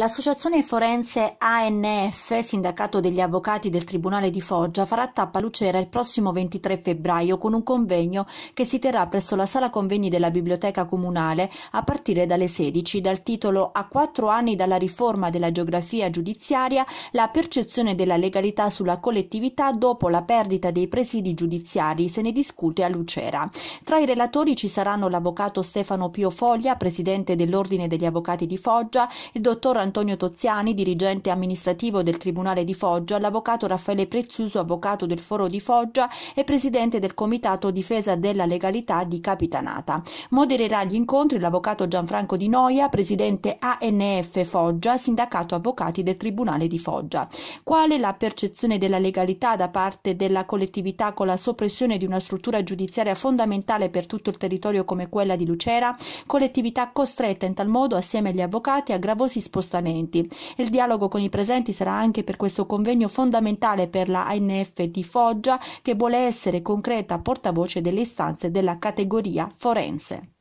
L'associazione forense ANF, sindacato degli avvocati del Tribunale di Foggia, farà tappa a Lucera il prossimo 23 febbraio con un convegno che si terrà presso la sala convegni della Biblioteca Comunale a partire dalle 16 dal titolo A quattro anni dalla riforma della geografia giudiziaria, la percezione della legalità sulla collettività dopo la perdita dei presidi giudiziari se ne discute a Lucera. Tra i relatori ci saranno l'avvocato Stefano Pio Foglia, presidente dell'Ordine degli Avvocati di Foggia, il dottor Antonio Toziani, dirigente amministrativo del Tribunale di Foggia, all'avvocato Raffaele Prezioso, avvocato del Foro di Foggia e presidente del Comitato Difesa della Legalità di Capitanata. Modererà gli incontri l'avvocato Gianfranco Di Noia, presidente ANF Foggia, sindacato avvocati del Tribunale di Foggia. Quale la percezione della legalità da parte della collettività con la soppressione di una struttura giudiziaria fondamentale per tutto il territorio come quella di Lucera? Collettività costretta in tal modo assieme agli avvocati a gravosi spostamenti appuntamenti. Il dialogo con i presenti sarà anche per questo convegno fondamentale per la ANF di Foggia che vuole essere concreta portavoce delle istanze della categoria forense.